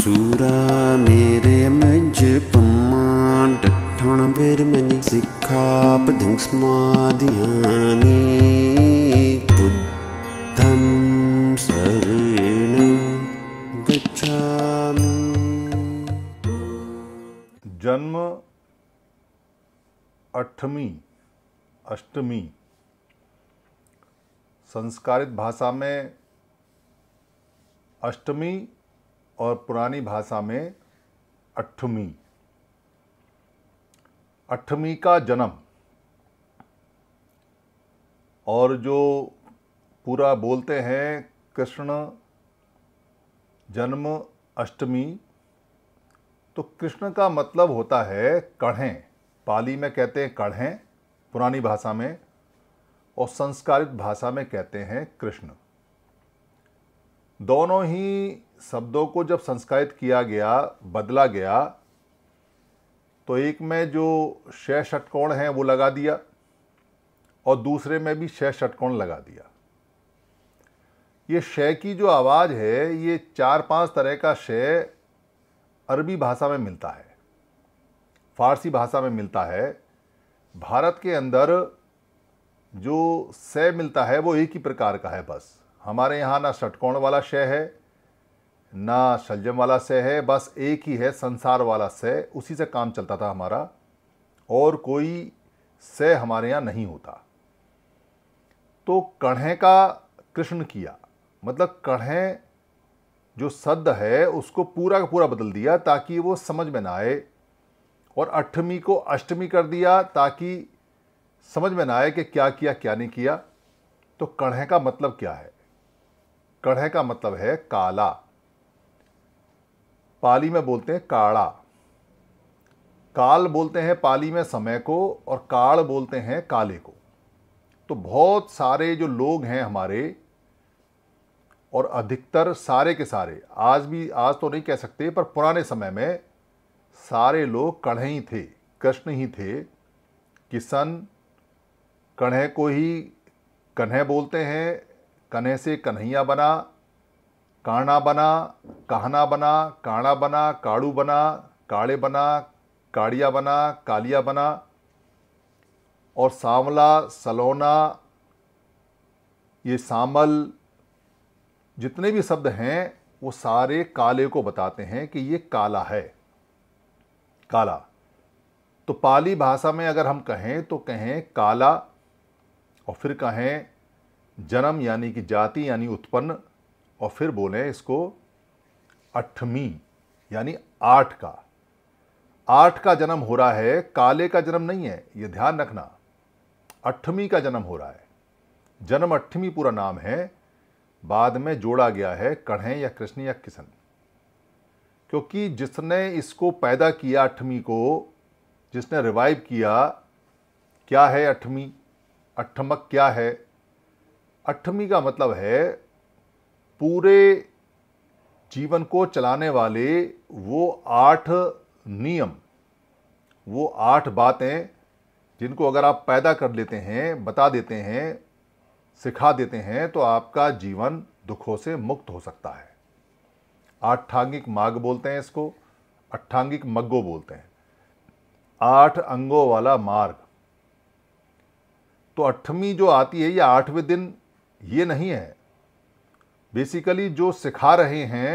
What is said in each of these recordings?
सूरा मेरे मज पमान बेर मनी सिखा पदिंग समाधियानी जन्म अठमी अष्टमी संस्कारित भाषा में अष्टमी और पुरानी भाषा में अठमी अठमी का जन्म और जो पूरा बोलते हैं कृष्ण जन्म अष्टमी तो कृष्ण का मतलब होता है कढ़ें पाली में कहते हैं कढ़ें पुरानी भाषा में और संस्कारित भाषा में कहते हैं कृष्ण दोनों ही शब्दों को जब संस्कारित किया गया बदला गया तो एक में जो शय षटकोण है वो लगा दिया और दूसरे में भी शय षटकोण लगा दिया ये शय की जो आवाज़ है ये चार पांच तरह का शय अरबी भाषा में मिलता है फारसी भाषा में मिलता है भारत के अंदर जो शय मिलता है वो एक ही प्रकार का है बस हमारे यहाँ ना षटकोण वाला शय है ना शलजम वाला से है बस एक ही है संसार वाला से उसी से काम चलता था हमारा और कोई से हमारे यहाँ नहीं होता तो कढ़े का कृष्ण किया मतलब कढ़े जो शब्द है उसको पूरा का पूरा बदल दिया ताकि वो समझ में ना आए और अठमी को अष्टमी कर दिया ताकि समझ में ना आए कि क्या किया क्या नहीं किया तो कढ़े का मतलब क्या है कढ़े का मतलब है काला पाली में बोलते हैं काड़ा काल बोलते हैं पाली में समय को और काल बोलते हैं काले को तो बहुत सारे जो लोग हैं हमारे और अधिकतर सारे के सारे आज भी आज तो नहीं कह सकते पर पुराने समय में सारे लोग कढ़े ही थे कृष्ण ही थे किसन कन्ह को ही कन्हे बोलते हैं कन्हे से कन्हैया बना काणा बना कहना बना काणा बना काड़ू बना काड़े बना काड़िया बना कालिया बना और सांवला सलोना ये सामल जितने भी शब्द हैं वो सारे काले को बताते हैं कि ये काला है काला तो पाली भाषा में अगर हम कहें तो कहें काला और फिर कहें जन्म यानी कि जाति यानी उत्पन्न और फिर बोले इसको अठमी यानी आठ का आठ का जन्म हो रहा है काले का जन्म नहीं है ये ध्यान रखना अठमी का जन्म हो रहा है जन्म अठमी पूरा नाम है बाद में जोड़ा गया है कढ़े या कृष्ण या किशन क्योंकि जिसने इसको पैदा किया अठमी को जिसने रिवाइव किया क्या है अठमी अठमक क्या है अठमी का मतलब है पूरे जीवन को चलाने वाले वो आठ नियम वो आठ बातें जिनको अगर आप पैदा कर लेते हैं बता देते हैं सिखा देते हैं तो आपका जीवन दुखों से मुक्त हो सकता है आठांगिक मार्ग बोलते हैं इसको अट्ठांगिक मग्गो बोलते हैं आठ अंगों वाला मार्ग तो अठवीं जो आती है या आठवें दिन ये नहीं है बेसिकली जो सिखा रहे हैं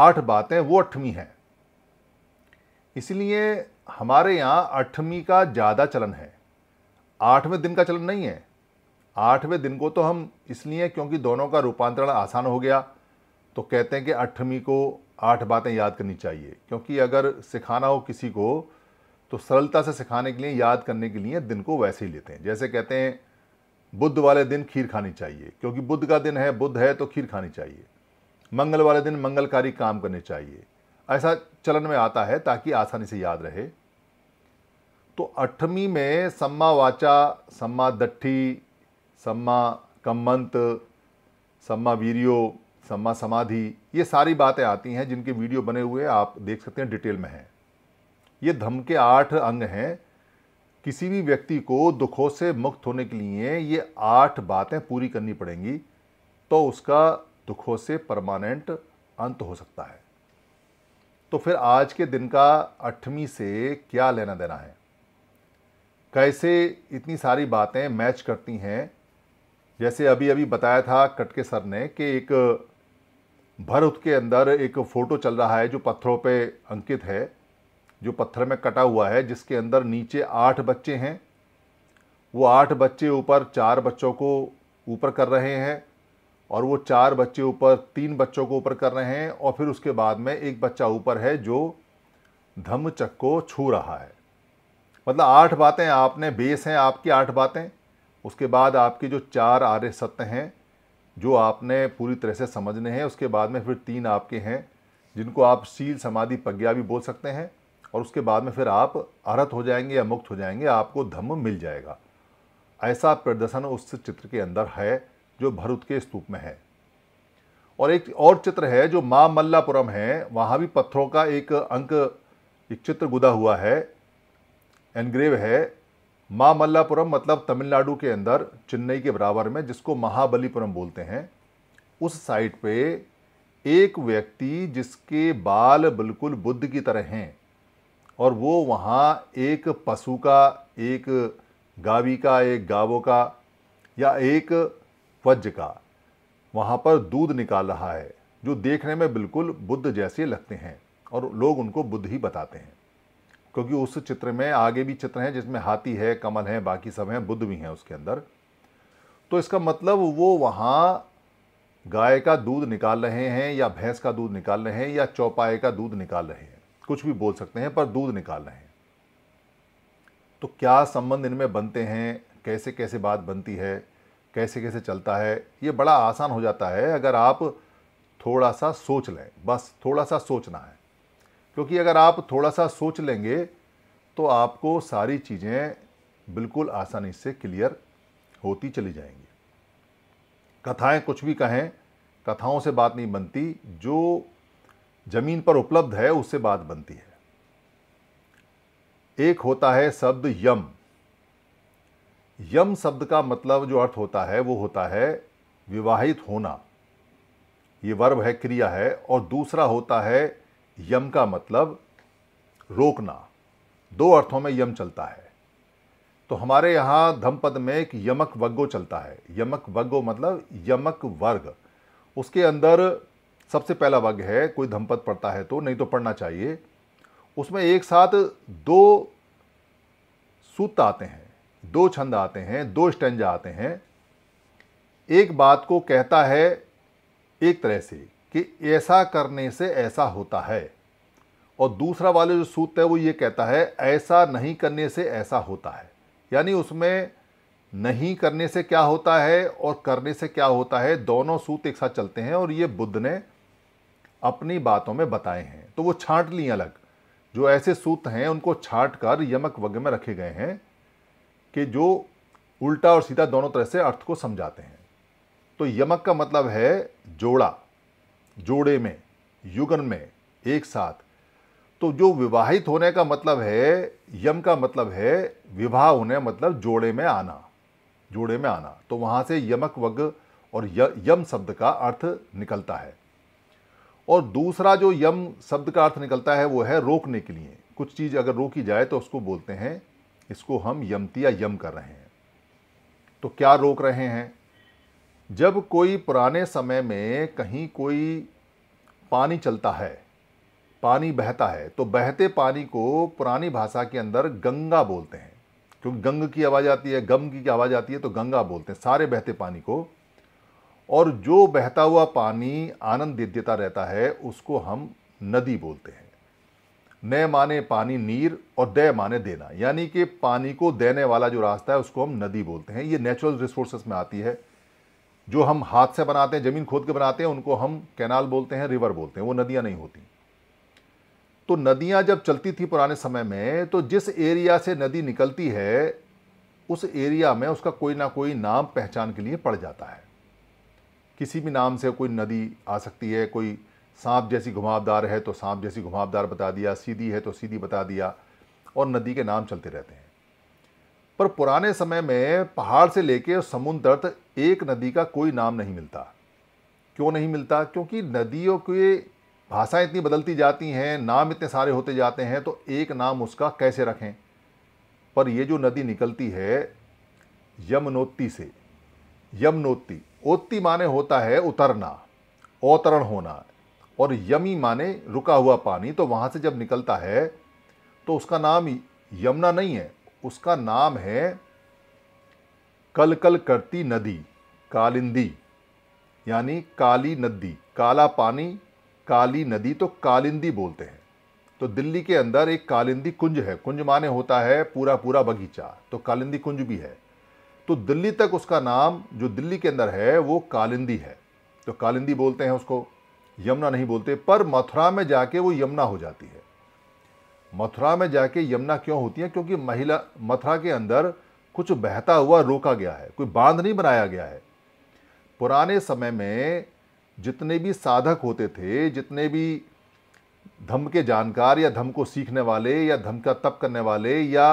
आठ बातें वो अठवीं हैं इसलिए हमारे यहाँ अठवीं का ज़्यादा चलन है आठवें दिन का चलन नहीं है आठवें दिन को तो हम इसलिए क्योंकि दोनों का रूपांतरण आसान हो गया तो कहते हैं कि अठवीं को आठ बातें याद करनी चाहिए क्योंकि अगर सिखाना हो किसी को तो सरलता से सिखाने के लिए याद करने के लिए दिन को वैसे ही लेते हैं जैसे कहते हैं बुद्ध वाले दिन खीर खानी चाहिए क्योंकि बुद्ध का दिन है बुद्ध है तो खीर खानी चाहिए मंगल वाले दिन मंगलकारी काम करने चाहिए ऐसा चलन में आता है ताकि आसानी से याद रहे तो अठमी में सम्मा वाचा सम्मा दट्ठी सम्मा कम्मंत सम्मा वीरियो सम्मा समाधि ये सारी बातें आती हैं जिनके वीडियो बने हुए आप देख सकते हैं डिटेल में हैं ये धम के आठ अंग हैं किसी भी व्यक्ति को दुखों से मुक्त होने के लिए ये आठ बातें पूरी करनी पड़ेंगी तो उसका दुखों से परमानेंट अंत हो सकता है तो फिर आज के दिन का अठवीं से क्या लेना देना है कैसे इतनी सारी बातें मैच करती हैं जैसे अभी अभी बताया था कटके सर ने कि एक भरत के अंदर एक फ़ोटो चल रहा है जो पत्थरों पे अंकित है जो पत्थर में कटा हुआ है जिसके अंदर नीचे आठ बच्चे हैं वो आठ बच्चे ऊपर चार बच्चों को ऊपर कर रहे हैं और वो चार बच्चे ऊपर तीन बच्चों को ऊपर कर रहे हैं और फिर उसके बाद में एक बच्चा ऊपर है जो धम्मचक को छू रहा है मतलब आठ बातें आपने बेस हैं आपकी आठ बातें उसके बाद आपके जो चार आर्य सत्य हैं जो आपने पूरी तरह से समझने हैं उसके बाद में फिर तीन आपके हैं जिनको आप सील समाधि प्रज्ञा भी बोल सकते हैं और उसके बाद में फिर आप अरत हो जाएंगे या मुक्त हो जाएंगे आपको धम्म मिल जाएगा ऐसा प्रदर्शन उस चित्र के अंदर है जो भरत के स्तूप में है और एक और चित्र है जो माँ मल्लापुरम है वहाँ भी पत्थरों का एक अंक एक चित्र गुदा हुआ है एनग्रेव है माँ मल्लापुरम मतलब तमिलनाडु के अंदर चेन्नई के बराबर में जिसको महाबलीपुरम बोलते हैं उस साइट पे एक व्यक्ति जिसके बाल बिल्कुल बुद्ध की तरह हैं और वो वहाँ एक पशु का एक गावी का एक गावों का या एक वज्र का वहाँ पर दूध निकाल रहा है जो देखने में बिल्कुल बुद्ध जैसे लगते हैं और लोग उनको बुद्ध ही बताते हैं क्योंकि उस चित्र में आगे भी चित्र हैं जिसमें हाथी है कमल है बाकी सब हैं बुद्ध भी हैं उसके अंदर तो इसका मतलब वो वहाँ गाय का दूध निकाल रहे हैं या भैंस का दूध निकाल रहे हैं या चौपाए का दूध निकाल रहे हैं कुछ भी बोल सकते हैं पर दूध निकाल रहे हैं तो क्या संबंध इनमें बनते हैं कैसे कैसे बात बनती है कैसे कैसे चलता है ये बड़ा आसान हो जाता है अगर आप थोड़ा सा सोच लें बस थोड़ा सा सोचना है क्योंकि अगर आप थोड़ा सा सोच लेंगे तो आपको सारी चीज़ें बिल्कुल आसानी से क्लियर होती चली जाएंगी कथाएं कुछ भी कहें कथाओं से बात नहीं बनती जो जमीन पर उपलब्ध है उससे बात बनती है एक होता है शब्द यम यम शब्द का मतलब जो अर्थ होता है वो होता है विवाहित होना ये वर्ब है क्रिया है और दूसरा होता है यम का मतलब रोकना दो अर्थों में यम चलता है तो हमारे यहाँ धमपद में एक यमक वग्गो चलता है यमक वग्गो मतलब यमक वर्ग उसके अंदर सबसे पहला भाग्य है कोई धमपत पढ़ता है तो नहीं तो पढ़ना चाहिए उसमें एक साथ दो सूत आते हैं दो छंद आते हैं दो स्टेंजा आते हैं एक बात को कहता है एक तरह से कि ऐसा करने से ऐसा होता है और दूसरा वाले जो सूत्र है वो ये कहता है ऐसा नहीं करने से ऐसा होता है यानी उसमें नहीं करने से क्या होता है और करने से क्या होता है दोनों सूत एक साथ चलते हैं और ये बुद्ध ने अपनी बातों में बताए हैं तो वो छांट ली अलग जो ऐसे सूत्र हैं उनको छांट कर यमक वग में रखे गए हैं कि जो उल्टा और सीधा दोनों तरह से अर्थ को समझाते हैं तो यमक का मतलब है जोड़ा जोड़े में युगन में एक साथ तो जो विवाहित होने का मतलब है यम का मतलब है विवाह होने मतलब जोड़े में आना जोड़े में आना तो वहां से यमक वग और यम शब्द का अर्थ निकलता है और दूसरा जो यम शब्द का अर्थ निकलता है वो है रोकने के लिए कुछ चीज़ अगर रोकी जाए तो उसको बोलते हैं इसको हम यमती या यम कर रहे हैं तो क्या रोक रहे हैं जब कोई पुराने समय में कहीं कोई पानी चलता है पानी बहता है तो बहते पानी को पुरानी भाषा के अंदर गंगा बोलते हैं क्योंकि गंग की आवाज़ आती है गम की आवाज़ आती है तो गंगा बोलते हैं सारे बहते पानी को और जो बहता हुआ पानी आनंद देता रहता है उसको हम नदी बोलते हैं न माने पानी नीर और दय माने देना यानी कि पानी को देने वाला जो रास्ता है उसको हम नदी बोलते हैं ये नेचुरल रिसोर्सेस में आती है जो हम हाथ से बनाते हैं ज़मीन खोद के बनाते हैं उनको हम कैनाल बोलते हैं रिवर बोलते हैं वो नदियाँ नहीं होती तो नदियाँ जब चलती थी पुराने समय में तो जिस एरिया से नदी निकलती है उस एरिया में उसका कोई ना कोई नाम पहचान के लिए पड़ जाता है किसी भी नाम से कोई नदी आ सकती है कोई सांप जैसी घुमावदार है तो सांप जैसी घुमावदार बता दिया सीधी है तो सीधी बता दिया और नदी के नाम चलते रहते हैं पर पुराने समय में पहाड़ से लेके समुद्र तक एक नदी का कोई नाम नहीं मिलता क्यों नहीं मिलता क्योंकि नदियों की भाषाएं इतनी बदलती जाती हैं नाम इतने सारे होते जाते हैं तो एक नाम उसका कैसे रखें पर ये जो नदी निकलती है यमनोती से यमनोती ओत्ती माने होता है उतरना अवतरण होना और यमी माने रुका हुआ पानी तो वहाँ से जब निकलता है तो उसका नाम यमुना नहीं है उसका नाम है कल कल करती नदी कालिंदी यानी काली नदी काला पानी काली नदी तो कालिंदी बोलते हैं तो दिल्ली के अंदर एक कालिंदी कुंज है कुंज माने होता है पूरा पूरा बगीचा तो कालिंदी कुंज भी है तो दिल्ली तक उसका नाम जो दिल्ली के अंदर है वो कालिंदी है तो कालिंदी बोलते हैं उसको यमुना नहीं बोलते पर मथुरा में जाके वो यमुना हो जाती है मथुरा में जाके यमुना क्यों होती है क्योंकि महिला मथुरा के अंदर कुछ बहता हुआ रोका गया है कोई बांध नहीं बनाया गया है पुराने समय में जितने भी साधक होते थे जितने भी धम के जानकार या धम को सीखने वाले या धम का तप करने वाले या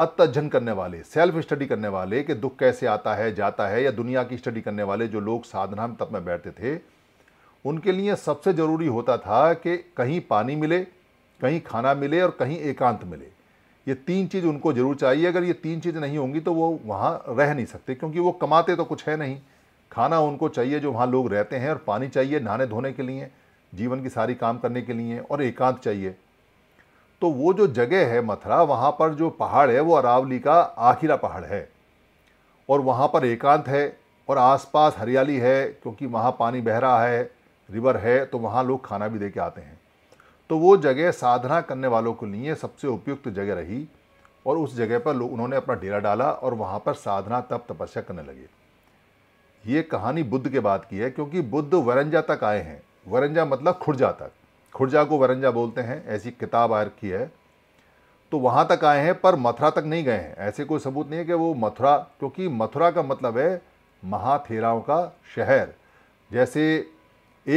अत्यजन करने वाले सेल्फ स्टडी करने वाले कि दुख कैसे आता है जाता है या दुनिया की स्टडी करने वाले जो लोग साधना में तप में बैठते थे उनके लिए सबसे ज़रूरी होता था कि कहीं पानी मिले कहीं खाना मिले और कहीं एकांत मिले ये तीन चीज़ उनको ज़रूर चाहिए अगर ये तीन चीज़ नहीं होंगी तो वो वहाँ रह नहीं सकते क्योंकि वो कमाते तो कुछ है नहीं खाना उनको चाहिए जो वहाँ लोग रहते हैं और पानी चाहिए नहाने धोने के लिए जीवन की सारी काम करने के लिए और एकांत चाहिए तो वो जो जगह है मथुरा वहाँ पर जो पहाड़ है वो अरावली का आखिरा पहाड़ है और वहाँ पर एकांत है और आसपास हरियाली है क्योंकि वहाँ पानी बह रहा है रिवर है तो वहाँ लोग खाना भी दे के आते हैं तो वो जगह साधना करने वालों के लिए सबसे उपयुक्त जगह रही और उस जगह पर लोग उन्होंने अपना डेरा डाला और वहाँ पर साधना तप तपस्या करने लगे ये कहानी बुद्ध के बाद की है क्योंकि बुद्ध वरंजा तक आए हैं वरंजा मतलब खुर्जा तक खुर्जा को वरंजा बोलते हैं ऐसी किताब आ रखी है तो वहाँ तक आए हैं पर मथुरा तक नहीं गए हैं ऐसे कोई सबूत नहीं है कि वो मथुरा क्योंकि मथुरा का मतलब है महाथेराओं का शहर जैसे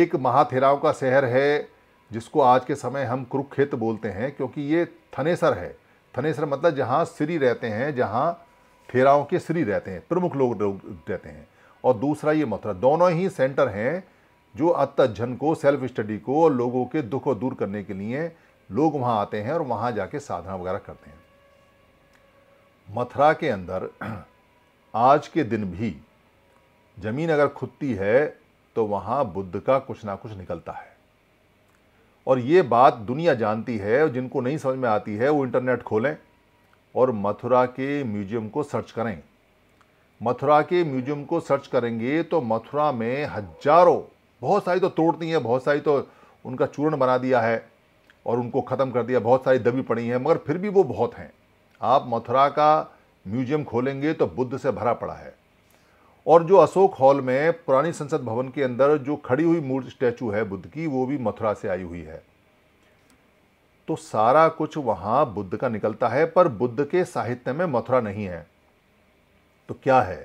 एक महाथेराओं का शहर है जिसको आज के समय हम कुरुक्षेत्र बोलते हैं क्योंकि ये थनेसर है थनेसर मतलब जहाँ श्री रहते हैं जहाँ थेराओं के श्री रहते हैं प्रमुख लोग रहते हैं और दूसरा ये मथुरा दोनों ही सेंटर हैं जो अध्ययन को सेल्फ स्टडी को और लोगों के दुख को दूर करने के लिए लोग वहाँ आते हैं और वहाँ जाके साधना वगैरह करते हैं मथुरा के अंदर आज के दिन भी ज़मीन अगर खुदती है तो वहाँ बुद्ध का कुछ ना कुछ निकलता है और ये बात दुनिया जानती है और जिनको नहीं समझ में आती है वो इंटरनेट खोलें और मथुरा के म्यूजियम को सर्च करें मथुरा के म्यूजियम को सर्च करेंगे तो मथुरा में हजारों बहुत सारी तो तोड़ती हैं बहुत सारी तो उनका चूर्ण बना दिया है और उनको ख़त्म कर दिया बहुत सारी दबी पड़ी हैं मगर फिर भी वो बहुत हैं आप मथुरा का म्यूजियम खोलेंगे तो बुद्ध से भरा पड़ा है और जो अशोक हॉल में पुरानी संसद भवन के अंदर जो खड़ी हुई मूर्ति स्टैचू है बुद्ध की वो भी मथुरा से आई हुई है तो सारा कुछ वहाँ बुद्ध का निकलता है पर बुद्ध के साहित्य में मथुरा नहीं है तो क्या है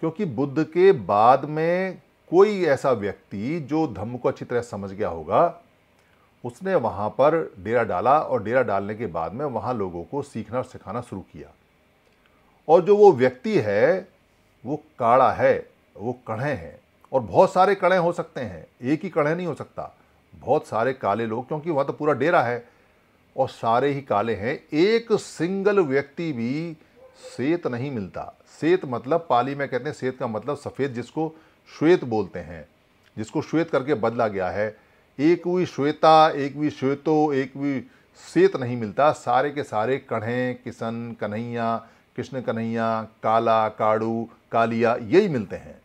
क्योंकि बुद्ध के बाद में कोई ऐसा व्यक्ति जो धम्म को अच्छी तरह समझ गया होगा उसने वहाँ पर डेरा डाला और डेरा डालने के बाद में वहाँ लोगों को सीखना और सिखाना शुरू किया और जो वो व्यक्ति है वो काड़ा है वो कढ़े हैं और बहुत सारे कड़े हो सकते हैं एक ही कड़े नहीं हो सकता बहुत सारे काले लोग क्योंकि वहाँ तो पूरा डेरा है और सारे ही काले हैं एक सिंगल व्यक्ति भी सेत नहीं मिलता सेत मतलब पाली में कहते हैं सेत का मतलब सफ़ेद जिसको श्वेत बोलते हैं जिसको श्वेत करके बदला गया है एक भी श्वेता एक भी श्वेतो एक भी श्वेत नहीं मिलता सारे के सारे कढ़े किशन कन्हैया कृष्ण कन्हैया काला काड़ू कालिया यही मिलते हैं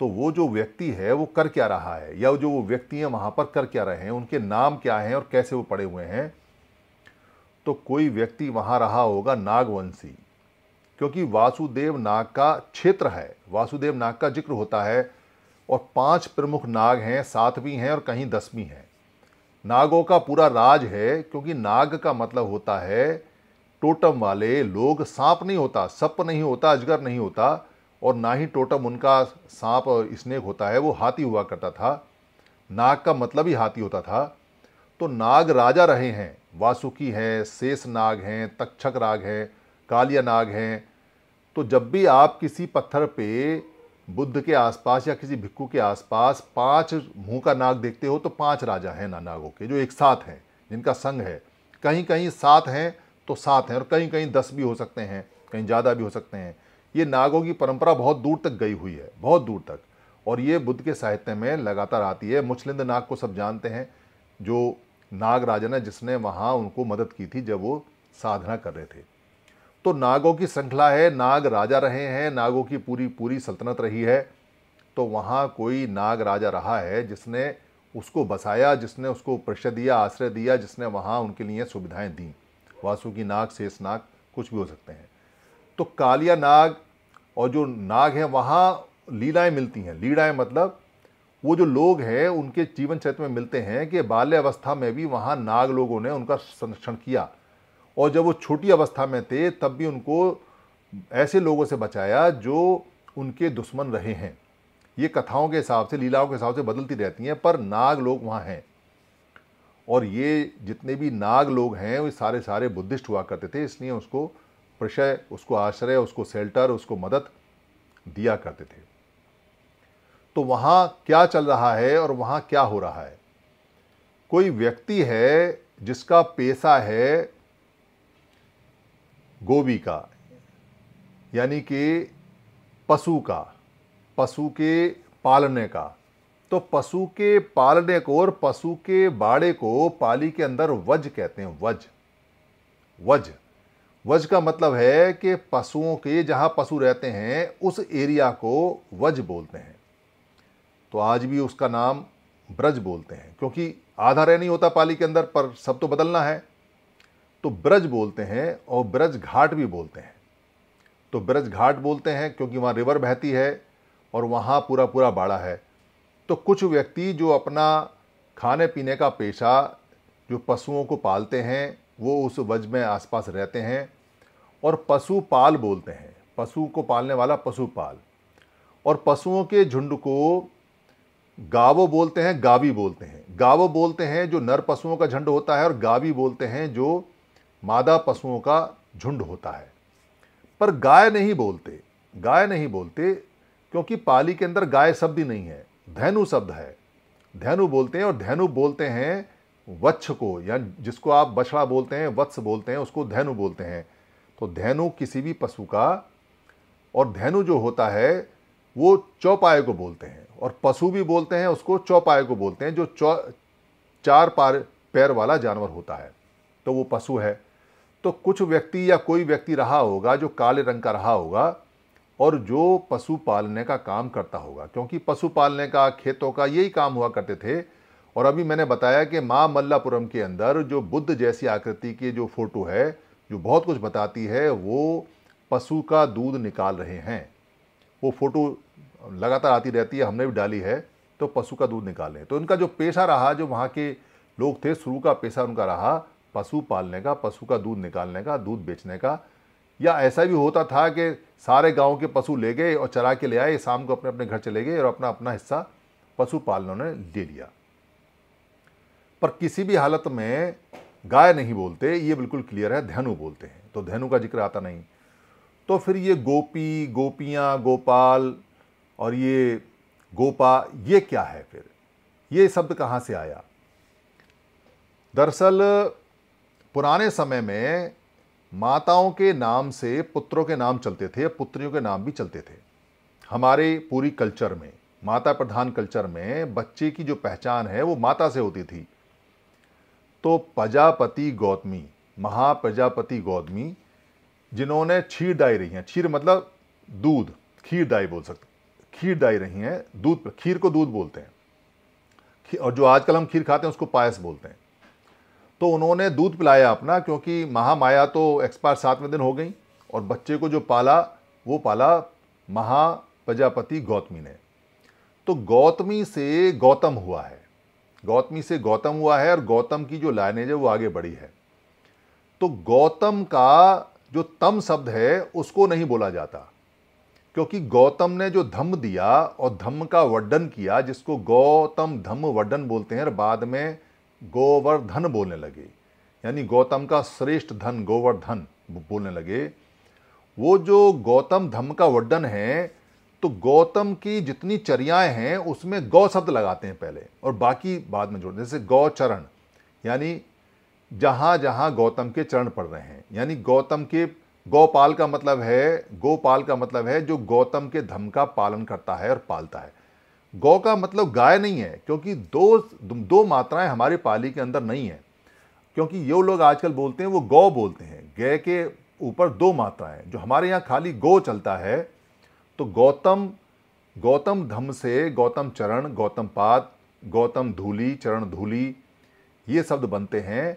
तो वो जो व्यक्ति है वो कर क्या रहा है या जो वो व्यक्ति हैं वहाँ पर कर क्या रहे हैं उनके नाम क्या हैं और कैसे वो पड़े हुए हैं तो कोई व्यक्ति वहाँ रहा होगा नागवंशी क्योंकि वासुदेव नाग का क्षेत्र है वासुदेव नाग का जिक्र होता है और पांच प्रमुख नाग हैं सातवीं हैं और कहीं दसवीं हैं नागों का पूरा राज है क्योंकि नाग का मतलब होता है टोटम वाले लोग सांप नहीं होता सप नहीं होता अजगर नहीं होता और ना ही टोटम उनका सांप और स्नेक होता है वो हाथी हुआ करता था नाग का मतलब ही हाथी होता था तो नाग राजा रहे हैं वासुकी हैं शेष नाग हैं तक्षक नाग हैं कालिया नाग हैं तो जब भी आप किसी पत्थर पे बुद्ध के आसपास या किसी भिक्खू के आसपास पांच मुंह का नाग देखते हो तो पांच राजा हैं ना नागों के जो एक साथ हैं जिनका संग है कहीं कहीं सात हैं तो सात हैं और कहीं कहीं दस भी हो सकते हैं कहीं ज़्यादा भी हो सकते हैं ये नागों की परंपरा बहुत दूर तक गई हुई है बहुत दूर तक और ये बुद्ध के साहित्य में लगातार आती है मुछलिंद नाग को सब जानते हैं जो नाग राजा ने जिसने वहाँ उनको मदद की थी जब वो साधना कर रहे थे तो नागों की श्रृंखला है नाग राजा रहे हैं नागों की पूरी पूरी सल्तनत रही है तो वहाँ कोई नाग राजा रहा है जिसने उसको बसाया जिसने उसको परिचय दिया आश्रय दिया जिसने वहाँ उनके लिए सुविधाएं दी वासुकी नाग शेष नाग कुछ भी हो सकते हैं तो कालिया नाग और जो नाग हैं वहाँ लीलाएं मिलती हैं लीलाएं मतलब वो जो लोग हैं उनके जीवन चरित्र में मिलते हैं कि बाल्यावस्था में भी वहाँ नाग लोगों ने उनका संरक्षण किया और जब वो छोटी अवस्था में थे तब भी उनको ऐसे लोगों से बचाया जो उनके दुश्मन रहे हैं ये कथाओं के हिसाब से लीलाओं के हिसाब से बदलती रहती हैं पर नाग लोग वहाँ हैं और ये जितने भी नाग लोग हैं वे सारे सारे बुद्धिस्ट हुआ करते थे इसलिए उसको प्रशय उसको आश्रय उसको सेल्टर उसको मदद दिया करते थे तो वहाँ क्या चल रहा है और वहाँ क्या हो रहा है कोई व्यक्ति है जिसका पेशा है गोभी का यानी कि पशु का पशु के पालने का तो पशु के पालने को और पशु के बाड़े को पाली के अंदर वज कहते हैं वज वज वज का मतलब है कि पशुओं के जहाँ पशु रहते हैं उस एरिया को वज बोलते हैं तो आज भी उसका नाम ब्रज बोलते हैं क्योंकि आधा रह नहीं होता पाली के अंदर पर सब तो बदलना है तो ब्रज बोलते हैं और ब्रज घाट भी बोलते हैं तो ब्रज घाट बोलते हैं क्योंकि वहाँ रिवर बहती है और वहाँ पूरा पूरा बाड़ा है तो कुछ व्यक्ति जो अपना खाने पीने का पेशा जो पशुओं को पालते हैं वो उस वज में आसपास रहते हैं और पशुपाल बोलते हैं पशु को पालने वाला पशुपाल और पशुओं के झुंड को गावो बोलते हैं गावी बोलते हैं गावो बोलते हैं जो नर पशुओं का झुंड होता है और गावी बोलते हैं जो मादा पशुओं का झुंड होता है पर गाय नहीं बोलते गाय नहीं बोलते क्योंकि पाली के अंदर गाय शब्द ही नहीं है धैनु शब्द है धैनु बोलते हैं और धैनु बोलते हैं वच्छ को या जिसको आप बछड़ा बोलते हैं वत्स बोलते हैं उसको धैनु बोलते हैं तो धैनु किसी भी पशु का और धैनु जो होता है वो चौपाए को बोलते हैं और पशु भी बोलते हैं उसको चौपाए को बोलते हैं जो चौ चार पार पैर वाला जानवर होता है तो वो पशु है तो कुछ व्यक्ति या कोई व्यक्ति रहा होगा जो काले रंग का रहा होगा और जो पशु पालने का काम करता होगा क्योंकि पशु पालने का खेतों का यही काम हुआ करते थे और अभी मैंने बताया कि माँ मल्लापुरम के अंदर जो बुद्ध जैसी आकृति की जो फ़ोटो है जो बहुत कुछ बताती है वो पशु का दूध निकाल रहे हैं वो फ़ोटो लगातार आती रहती है हमने भी डाली है तो पशु का दूध निकाल रहे हैं तो उनका जो पेशा रहा जो वहाँ के लोग थे शुरू का पेशा उनका रहा पशु पालने का पशु का दूध निकालने का दूध बेचने का या ऐसा भी होता था कि सारे गांव के पशु ले गए और चरा के ले आए शाम को अपने अपने घर चले गए और अपना अपना हिस्सा पशु पालनों ने ले लिया पर किसी भी हालत में गाय नहीं बोलते ये बिल्कुल क्लियर है धैनु बोलते हैं तो धैनु का जिक्र आता नहीं तो फिर ये गोपी गोपियाँ गोपाल और ये गोपा ये क्या है फिर ये शब्द कहाँ से आया दरअसल पुराने समय में माताओं के नाम से पुत्रों के नाम चलते थे पुत्रियों के नाम भी चलते थे हमारे पूरी कल्चर में माता प्रधान कल्चर में बच्चे की जो पहचान है वो माता से होती थी तो प्रजापति गौतमी महाप्रजापति गौतमी जिन्होंने क्षीर दाई रही हैं क्षीर मतलब दूध खीर दाई बोल सकते खीर दाई रही हैं दूध खीर को दूध बोलते हैं और जो आजकल हम खीर खाते हैं उसको पायस बोलते हैं तो उन्होंने दूध पिलाया अपना क्योंकि महामाया तो एक्सपायर सातवें दिन हो गई और बच्चे को जो पाला वो पाला महा प्रजापति गौतमी ने तो गौतमी से गौतम हुआ है गौतमी से गौतम हुआ है और गौतम की जो लाइनेज है वो आगे बढ़ी है तो गौतम का जो तम शब्द है उसको नहीं बोला जाता क्योंकि गौतम ने जो धम्म दिया और धम्म का वर्डन किया जिसको गौतम धम्म वर्डन बोलते हैं और बाद में गोवर्धन बोलने लगे यानी गौतम का श्रेष्ठ धन गोवर्धन बोलने लगे वो जो गौतम धम का वर्धन है तो गौतम की जितनी चर्याएं हैं उसमें गौ शब्द लगाते हैं पहले और बाकी बाद में जोड़ते हैं जैसे गौचरण यानी जहाँ जहाँ गौतम के चरण पड़ रहे हैं यानी गौतम के गौपाल का मतलब है गोपाल का मतलब है जो गौतम के धम का पालन करता है और पालता है गौ का मतलब गाय नहीं है क्योंकि दो दो मात्राएं हमारे पाली के अंदर नहीं है क्योंकि ये लोग आजकल बोलते हैं वो गौ बोलते हैं गय के ऊपर दो मात्राएं जो हमारे यहाँ खाली गौ चलता है तो गौतम गौतम धम से गौतम चरण गौतम पाद गौतम धूली चरण धूली ये शब्द बनते हैं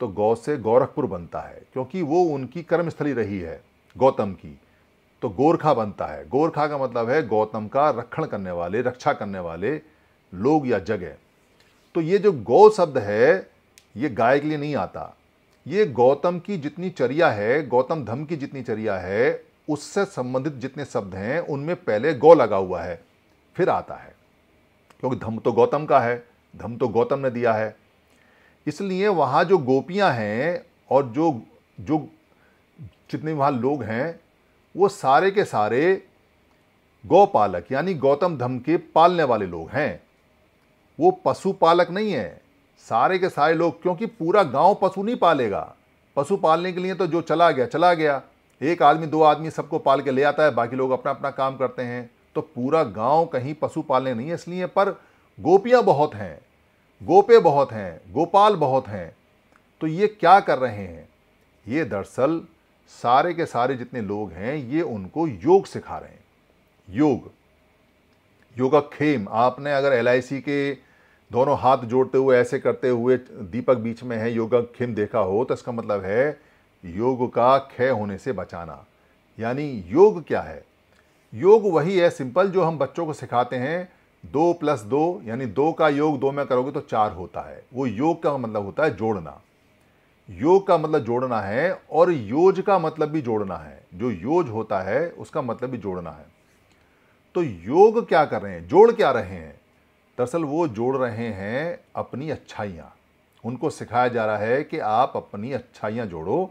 तो गौ से गौरखपुर बनता है क्योंकि वो उनकी कर्मस्थली रही है गौतम की तो गोरखा बनता है गोरखा का मतलब है गौतम का रक्षण करने वाले रक्षा करने वाले लोग या जगह तो ये जो गौ शब्द है ये गाय के लिए नहीं आता ये गौतम की जितनी चर्या है गौतम धम की जितनी चर्या है उससे संबंधित जितने शब्द हैं उनमें पहले गौ लगा हुआ है फिर आता है क्योंकि धम तो गौतम का है धम तो गौतम ने दिया है इसलिए वहाँ जो गोपियाँ हैं और जो जो जितने वहाँ लोग हैं वो सारे के सारे गौपालक यानी गौतम धम के पालने वाले लोग हैं वो पशुपालक नहीं है सारे के सारे लोग क्योंकि पूरा गांव पशु नहीं पालेगा पशु पालने के लिए तो जो चला गया चला गया एक आदमी दो आदमी सबको पाल के ले आता है बाकी लोग अपना अपना काम करते हैं तो पूरा गांव कहीं पशु पालने नहीं है इसलिए पर गोपियाँ बहुत हैं गोपे बहुत हैं गोपाल बहुत हैं तो ये क्या कर रहे हैं ये दरअसल सारे के सारे जितने लोग हैं ये उनको योग सिखा रहे हैं योग योगा खेम आपने अगर एल के दोनों हाथ जोड़ते हुए ऐसे करते हुए दीपक बीच में है योगा खेम देखा हो तो इसका मतलब है योग का खय होने से बचाना यानी योग क्या है योग वही है सिंपल जो हम बच्चों को सिखाते हैं दो प्लस दो यानी दो का योग दो में करोगे तो चार होता है वो योग का मतलब होता है जोड़ना योग का मतलब जोड़ना है और योज का मतलब भी जोड़ना है जो योज होता है उसका मतलब भी जोड़ना है तो योग क्या कर रहे हैं जोड़ क्या रहे हैं दरअसल वो जोड़ रहे हैं अपनी अच्छाइयाँ उनको सिखाया जा रहा है कि आप अपनी अच्छाइयाँ जोड़ो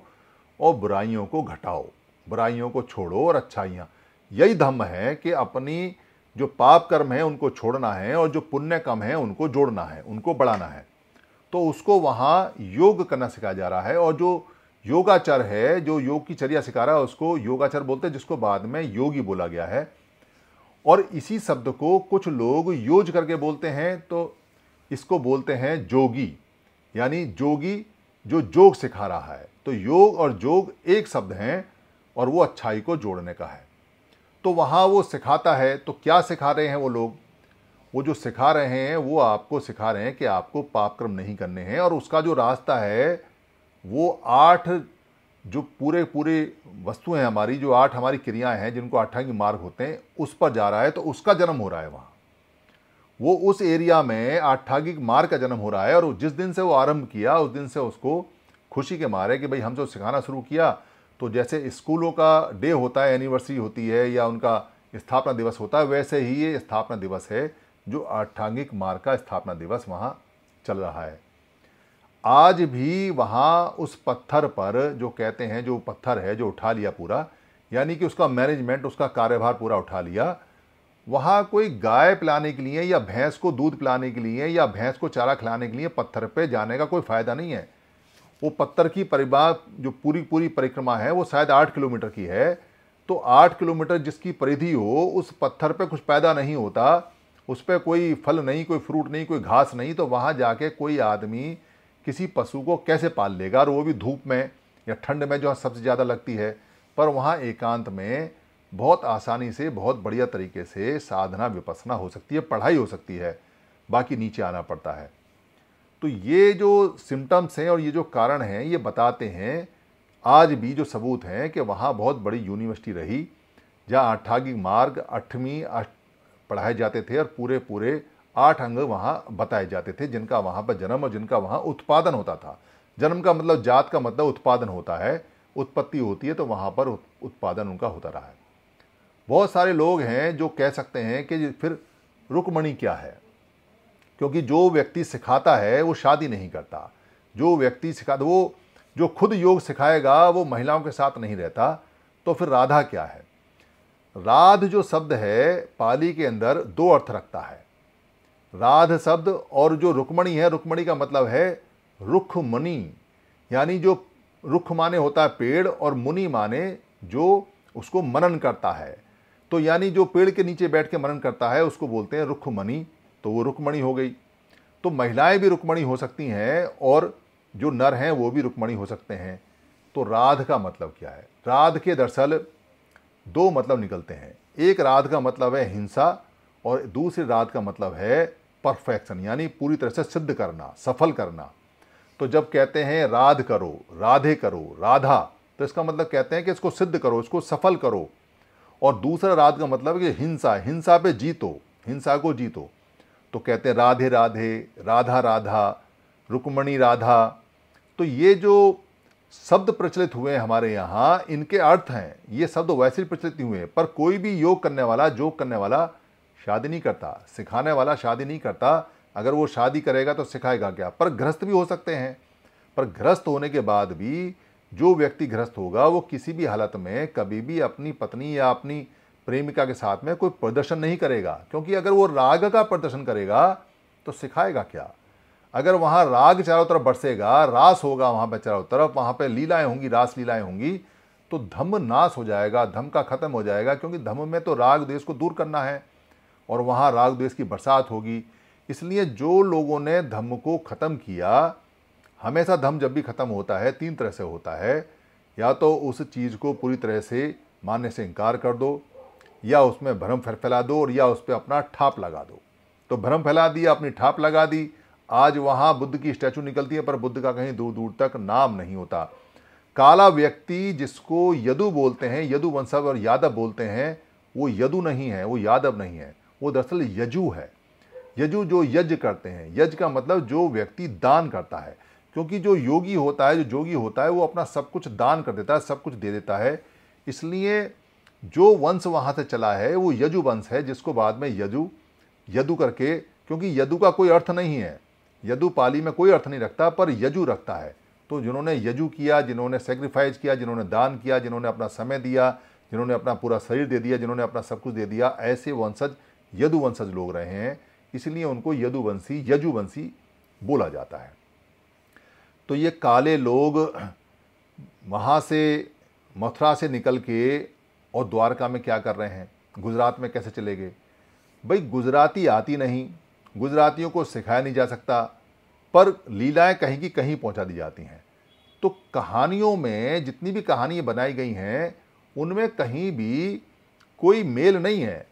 और बुराइयों को घटाओ बुराइयों को छोड़ो और अच्छाइयाँ यही धम्म है कि अपनी जो पाप कर्म है उनको छोड़ना है और जो पुण्य कर्म है उनको जोड़ना है उनको बढ़ाना है तो उसको वहाँ योग करना सिखाया जा रहा है और जो योगाचर है जो योग की चर्या सिखा रहा है उसको योगाचर बोलते हैं जिसको बाद में योगी बोला गया है और इसी शब्द को कुछ लोग योज करके बोलते हैं तो इसको बोलते हैं जोगी यानी जोगी जो योग सिखा रहा है तो योग और जोग एक शब्द हैं और वो अच्छाई को जोड़ने का है तो वहाँ वो सिखाता है तो क्या सिखा रहे हैं वो लोग वो जो सिखा रहे हैं वो आपको सिखा रहे हैं कि आपको पापक्रम नहीं करने हैं और उसका जो रास्ता है वो आठ जो पूरे पूरे वस्तुएं हैं हमारी जो आठ हमारी क्रियाएं हैं जिनको अठांगी मार्ग होते हैं उस पर जा रहा है तो उसका जन्म हो रहा है वहाँ वो उस एरिया में आठागी मार्ग का जन्म हो रहा है और जिस दिन से वो आरंभ किया उस दिन से उसको खुशी के मारे कि भाई हम सिखाना शुरू किया तो जैसे स्कूलों का डे होता है एनिवर्सरी होती है या उनका स्थापना दिवस होता है वैसे ही ये स्थापना दिवस है जो आठांगिक मार्ग का स्थापना दिवस वहाँ चल रहा है आज भी वहाँ उस पत्थर पर जो कहते हैं जो पत्थर है जो उठा लिया पूरा यानी कि उसका मैनेजमेंट उसका कार्यभार पूरा उठा लिया वहाँ कोई गाय पिलाने के लिए या भैंस को दूध पिलाने के लिए या भैंस को चारा खिलाने के लिए पत्थर पे जाने का कोई फ़ायदा नहीं है वो पत्थर की परिवार जो पूरी पूरी परिक्रमा है वो शायद आठ किलोमीटर की है तो आठ किलोमीटर जिसकी परिधि हो उस पत्थर पे कुछ पैदा नहीं होता उस पर कोई फल नहीं कोई फ्रूट नहीं कोई घास नहीं तो वहाँ जाके कोई आदमी किसी पशु को कैसे पाल लेगा और वो भी धूप में या ठंड में जो है सबसे ज़्यादा लगती है पर वहाँ एकांत में बहुत आसानी से बहुत बढ़िया तरीके से साधना विपसना हो सकती है पढ़ाई हो सकती है बाकी नीचे आना पड़ता है तो ये जो सिम्टम्स हैं और ये जो कारण हैं ये बताते हैं आज भी जो सबूत हैं कि वहाँ बहुत बड़ी यूनिवर्सिटी रही जहाँ अठागी मार्ग अठवीं अष्ट पढ़ाए जाते थे और पूरे पूरे आठ अंग वहाँ बताए जाते थे जिनका वहाँ पर जन्म और जिनका वहाँ उत्पादन होता था जन्म का मतलब जात का मतलब उत्पादन होता है उत्पत्ति होती है तो वहाँ पर उत्पादन उनका होता रहा है बहुत सारे लोग हैं जो कह सकते हैं कि फिर रुकमणि क्या है क्योंकि जो व्यक्ति सिखाता है वो शादी नहीं करता जो व्यक्ति सिखा वो जो खुद योग सिखाएगा वो महिलाओं के साथ नहीं रहता तो फिर राधा क्या है राध जो शब्द है पाली के अंदर दो अर्थ रखता है राध शब्द और जो रुक्मणी है रुक्मणी का मतलब है रुख मुनि यानी जो रुख माने होता है पेड़ और मुनि माने जो उसको मनन करता है तो यानी जो पेड़ के नीचे बैठ के मनन करता है उसको बोलते हैं रुख मनी तो वो रुक्मणी हो गई तो महिलाएं भी रुक्मणी हो सकती हैं और जो नर हैं वो भी रुक्मणी हो सकते हैं तो राध का मतलब क्या है राध के दरअसल दो मतलब निकलते हैं एक राध का मतलब है हिंसा और दूसरी राध का मतलब है परफेक्शन यानी पूरी तरह से सिद्ध करना सफल करना तो जब कहते हैं राध करो राधे करो राधा तो इसका मतलब कहते हैं कि इसको सिद्ध करो इसको सफल करो और दूसरा राध का मतलब कि हिंसा हिंसा पे जीतो हिंसा को जीतो तो कहते हैं राधे राधे राधा राधा रुक्मणी राधा तो ये जो शब्द प्रचलित हुए हैं हमारे यहाँ इनके अर्थ हैं ये शब्द वैसे ही प्रचलित हुए हैं पर कोई भी योग करने वाला जोग करने वाला शादी नहीं करता सिखाने वाला शादी नहीं करता अगर वो शादी करेगा तो सिखाएगा क्या पर ग्रस्त भी हो सकते हैं पर ग्रस्त होने के बाद भी जो व्यक्ति ग्रस्त होगा वो किसी भी हालत में कभी भी अपनी पत्नी या अपनी प्रेमिका के साथ में कोई प्रदर्शन नहीं करेगा क्योंकि अगर वो राग का प्रदर्शन करेगा तो सिखाएगा क्या अगर वहाँ राग चारों तरफ बरसेगा रास होगा वहाँ पर चारों तरफ वहाँ पर लीलाएँ होंगी रास लीलाएँ होंगी तो धम्म नाश हो जाएगा धम का खत्म हो जाएगा क्योंकि धम्म में तो राग द्वेष को दूर करना है और वहाँ राग द्वेश की बरसात होगी इसलिए जो लोगों ने धम्म को ख़त्म किया हमेशा धम्म जब भी ख़त्म होता है तीन तरह से होता है या तो उस चीज़ को पूरी तरह से मानने से इनकार कर दो या उसमें भ्रम फैला दो और या उस पर अपना ठाप लगा दो तो भ्रम फैला दिया अपनी ठाप लगा दी आज वहाँ बुद्ध की स्टैचू निकलती है पर बुद्ध का कहीं दूर दूर तक नाम नहीं होता काला व्यक्ति जिसको यदु बोलते हैं यदु वंशव और यादव बोलते हैं वो यदु नहीं है वो यादव नहीं है वो दरअसल यजु है यजु जो यज्ञ करते हैं यज्ञ का मतलब जो व्यक्ति दान करता है क्योंकि जो योगी होता है जो जोगी होता है वो अपना सब कुछ दान कर देता है सब कुछ दे देता है इसलिए जो वंश वहाँ से चला है वो यजु वंश है जिसको बाद में यजु यदु करके क्योंकि यदु का कोई अर्थ नहीं है यदु पाली में कोई अर्थ नहीं रखता पर यजु रखता है तो जिन्होंने यजु किया जिन्होंने सेक्रीफाइस किया जिन्होंने दान किया जिन्होंने अपना समय दिया जिन्होंने अपना पूरा शरीर दे दिया जिन्होंने अपना सब कुछ दे दिया ऐसे वंशज यदुवंशज लोग रहे हैं इसलिए उनको यदुवंशी यजुवंशी बोला जाता है तो ये काले लोग वहाँ से मथुरा से निकल के और द्वारका में क्या कर रहे हैं गुजरात में कैसे चले गए भाई गुजराती आती नहीं गुजरातियों को सिखाया नहीं जा सकता पर लीलाएं कहीं की कहीं पहुंचा दी जाती हैं तो कहानियों में जितनी भी कहानियाँ बनाई गई हैं उनमें कहीं भी कोई मेल नहीं है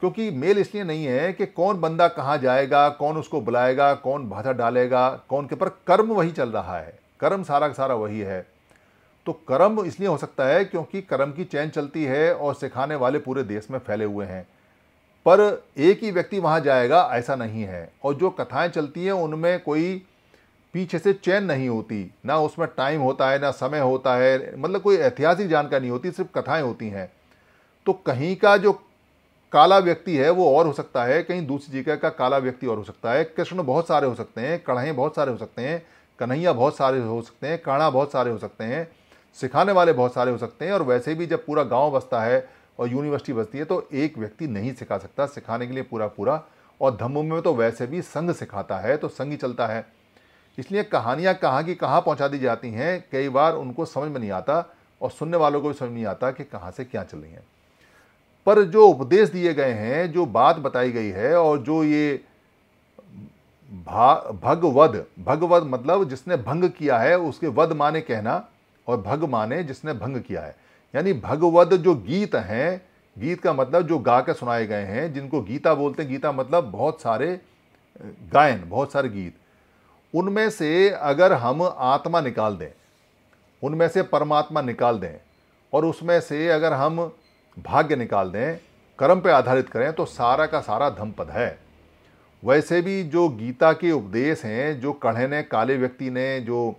क्योंकि मेल इसलिए नहीं है कि कौन बंदा कहाँ जाएगा कौन उसको बुलाएगा कौन भाषा डालेगा कौन के पर कर्म वही चल रहा है कर्म सारा का सारा वही है तो कर्म इसलिए हो सकता है क्योंकि कर्म की चैन चलती है और सिखाने वाले पूरे देश में फैले हुए हैं पर एक ही व्यक्ति वहाँ जाएगा ऐसा नहीं है और जो कथाएं चलती हैं उनमें कोई पीछे से चैन नहीं होती ना उसमें टाइम होता है ना समय होता है मतलब कोई ऐतिहासिक जानकारी नहीं होती सिर्फ कथाएं होती हैं तो कहीं का जो काला व्यक्ति है वो और हो सकता है कहीं दूसरी जगह का काला व्यक्ति और हो सकता है कृष्ण बहुत सारे हो सकते हैं कढ़ाई बहुत सारे हो सकते हैं कन्हैया बहुत सारे हो सकते हैं काणा बहुत सारे हो सकते हैं सिखाने वाले बहुत सारे हो सकते हैं और वैसे भी जब पूरा गांव बसता है और यूनिवर्सिटी बजती है तो एक व्यक्ति नहीं सिखा सकता सिखाने के लिए पूरा पूरा और धम्म में तो वैसे भी संघ सिखाता है तो संघ ही चलता है इसलिए कहानियाँ कहाँ की कहाँ पहुँचा दी जाती हैं कई बार उनको समझ में नहीं आता और सुनने वालों को भी समझ नहीं आता कि कहाँ से क्या चल रही हैं पर जो उपदेश दिए गए हैं जो बात बताई गई है और जो ये भा भगवध भगवध मतलब जिसने भंग किया है उसके वध माने कहना और भग माने जिसने भंग किया है यानी भगवद जो गीत हैं गीत का मतलब जो गा के सुनाए गए हैं जिनको गीता बोलते हैं गीता मतलब बहुत सारे गायन बहुत सारे गीत उनमें से अगर हम आत्मा निकाल दें उनमें से परमात्मा निकाल दें और उसमें से अगर हम भाग्य निकाल दें कर्म पर आधारित करें तो सारा का सारा धमपद है वैसे भी जो गीता के उपदेश हैं जो कढ़े ने काले व्यक्ति ने जो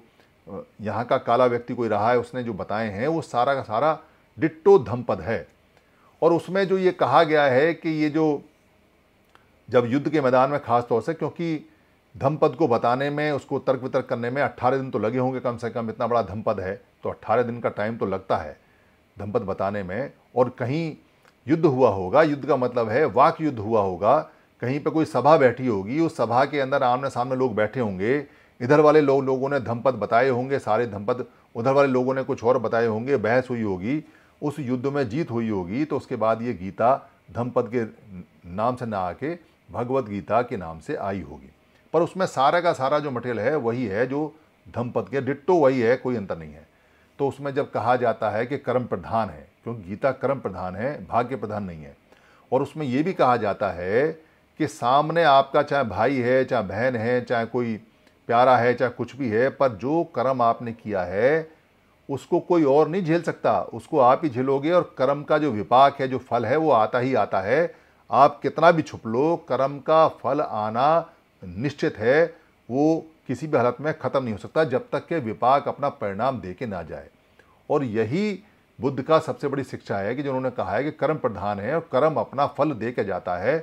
यहाँ का काला व्यक्ति कोई रहा है उसने जो बताए हैं वो सारा का सारा डिट्टो धमपद है और उसमें जो ये कहा गया है कि ये जो जब युद्ध के मैदान में खास तौर से क्योंकि धमपद को बताने में उसको तर्क वितर्क करने में 18 दिन तो लगे होंगे कम से कम इतना बड़ा धमपद है तो 18 दिन का टाइम तो लगता है धमपद बताने में और कहीं युद्ध हुआ होगा युद्ध का मतलब है वाक युद्ध हुआ होगा कहीं पर कोई सभा बैठी होगी उस सभा के अंदर आमने सामने लोग बैठे होंगे इधर वाले लोग लोगों ने धमपद बताए होंगे सारे धमपद उधर वाले लोगों ने कुछ और बताए होंगे बहस हुई होगी उस युद्ध में जीत हुई होगी तो उसके बाद ये गीता धमपद के नाम से ना आके भगवत गीता के नाम से आई होगी पर उसमें सारा का सारा जो मटेरियल है वही है जो धमपद के डिट्टो वही है कोई अंतर नहीं है तो उसमें जब कहा जाता है कि कर्म प्रधान है क्योंकि गीता कर्म प्रधान है भाग्य प्रधान नहीं है और उसमें ये भी कहा जाता है कि सामने आपका चाहे भाई है चाहे बहन है चाहे कोई प्यारा है चाहे कुछ भी है पर जो कर्म आपने किया है उसको कोई और नहीं झेल सकता उसको आप ही झेलोगे और कर्म का जो विपाक है जो फल है वो आता ही आता है आप कितना भी छुप लो कर्म का फल आना निश्चित है वो किसी भी हालत में ख़त्म नहीं हो सकता जब तक के विपाक अपना परिणाम दे के ना जाए और यही बुद्ध का सबसे बड़ी शिक्षा है कि जो उन्होंने कहा है कि कर्म प्रधान है और कर्म अपना फल दे के जाता है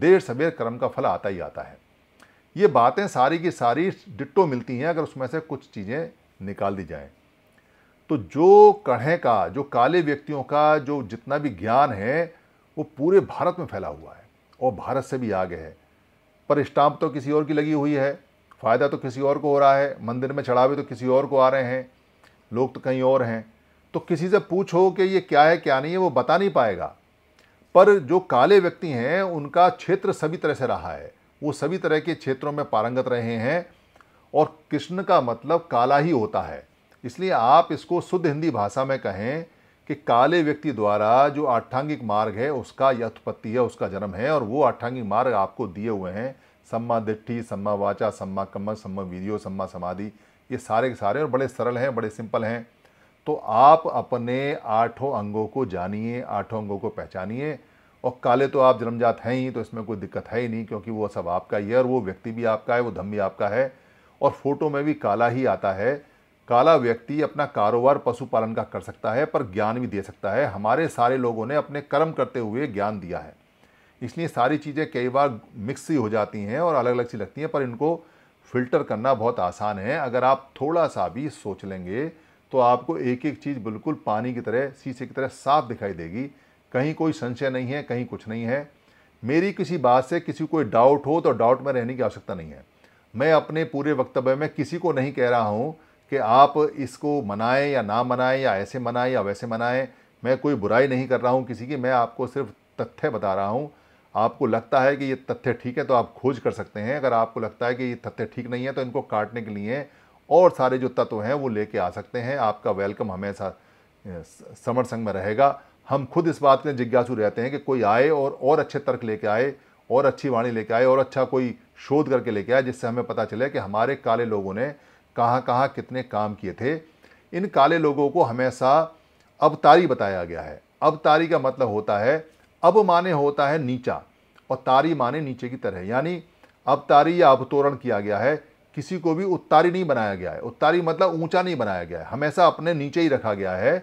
देर सवेर कर्म का फल आता ही आता है ये बातें सारी की सारी डिट्टो मिलती हैं अगर उसमें से कुछ चीज़ें निकाल दी जाएं तो जो कढ़े का जो काले व्यक्तियों का जो जितना भी ज्ञान है वो पूरे भारत में फैला हुआ है और भारत से भी आगे है पर स्टाम्प तो किसी और की लगी हुई है फ़ायदा तो किसी और को हो रहा है मंदिर में चढ़ावे तो किसी और को आ रहे हैं लोग तो कहीं और हैं तो किसी से पूछो कि ये क्या है क्या नहीं है वो बता नहीं पाएगा पर जो काले व्यक्ति हैं उनका क्षेत्र सभी तरह से रहा है वो सभी तरह के क्षेत्रों में पारंगत रहे हैं और कृष्ण का मतलब काला ही होता है इसलिए आप इसको शुद्ध हिंदी भाषा में कहें कि काले व्यक्ति द्वारा जो आठांगिक मार्ग है उसका यथपत्ति है उसका जन्म है और वो आठांगिक मार्ग आपको दिए हुए हैं सम्मा दिट्ठी सम्मा वाचा सम्मा कम्मा सम्मा वीडियो सम्मा समाधि ये सारे के सारे और बड़े सरल हैं बड़े सिंपल हैं तो आप अपने आठों अंगों को जानिए आठों अंगों को पहचानिए और काले तो आप जन्मजात हैं ही तो इसमें कोई दिक्कत है ही नहीं क्योंकि वो सब आपका ही है और वो व्यक्ति भी आपका है वो धम भी आपका है और फोटो में भी काला ही आता है काला व्यक्ति अपना कारोबार पशुपालन का कर सकता है पर ज्ञान भी दे सकता है हमारे सारे लोगों ने अपने कर्म करते हुए ज्ञान दिया है इसलिए सारी चीज़ें कई बार मिक्स ही हो जाती हैं और अलग अलग सी लगती हैं पर इनको फिल्टर करना बहुत आसान है अगर आप थोड़ा सा भी सोच लेंगे तो आपको एक एक चीज़ बिल्कुल पानी की तरह शीशे की तरह साफ दिखाई देगी कहीं कोई संशय नहीं है कहीं कुछ नहीं है मेरी किसी बात से किसी कोई डाउट हो तो डाउट में रहने की आवश्यकता नहीं है मैं अपने पूरे वक्तव्य में किसी को नहीं कह रहा हूँ कि आप इसको मनाएं या ना मनाएं या ऐसे मनाएं या वैसे मनाएं मैं कोई बुराई नहीं कर रहा हूँ किसी की मैं आपको सिर्फ तथ्य बता रहा हूँ आपको लगता है कि ये तथ्य ठीक है तो आप खोज कर सकते हैं अगर आपको लगता है कि ये तथ्य ठीक नहीं है तो इनको काटने के लिए और सारे जो तत्व हैं वो लेके आ सकते हैं आपका वेलकम हमेशा समर संग में रहेगा हम खुद इस बात के जिज्ञासु रहते हैं कि कोई आए और और अच्छे तर्क लेके आए और अच्छी वाणी लेके आए और अच्छा कोई शोध करके लेके आए जिससे हमें पता चले कि हमारे काले लोगों ने कहाँ कहाँ कितने काम किए थे इन काले लोगों को हमेशा अवतारी बताया गया है अवतारी का मतलब होता है अब माने होता है नीचा और तारी माने नीचे की तरह यानी अवतारी या अवतोरण किया गया है किसी को भी उत्तारी नहीं बनाया गया है उत्तारी मतलब ऊंचा नहीं बनाया गया है हमेशा अपने नीचे ही रखा गया है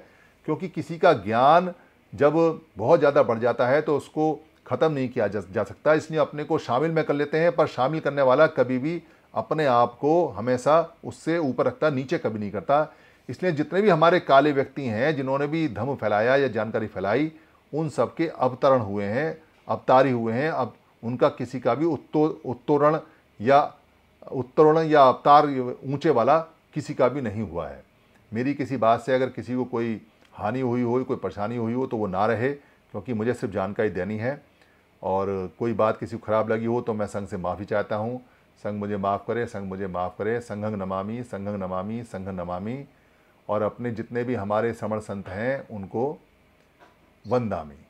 क्योंकि किसी का ज्ञान जब बहुत ज़्यादा बढ़ जाता है तो उसको ख़त्म नहीं किया जा सकता इसलिए अपने को शामिल में कर लेते हैं पर शामिल करने वाला कभी भी अपने आप को हमेशा उससे ऊपर रखता नीचे कभी नहीं करता इसलिए जितने भी हमारे काले व्यक्ति हैं जिन्होंने भी धम फैलाया या जानकारी फैलाई उन सब के अवतरण हुए हैं अवतारी हुए हैं अब उनका किसी का भी उत्तो उत्तोरण या उत्तोरण या अवतार ऊंचे वाला किसी का भी नहीं हुआ है मेरी किसी बात से अगर किसी को कोई हानि हुई हो कोई परेशानी हुई हो तो वो ना रहे क्योंकि मुझे सिर्फ जानकारी देनी है और कोई बात किसी को ख़राब लगी हो तो मैं संघ से माफ़ी चाहता हूँ संघ मुझे माफ़ करे संघ मुझे माफ़ करे संघंग नमामि संघंग नमामि संघंग नमामि और अपने जितने भी हमारे समर संत हैं उनको वंदामी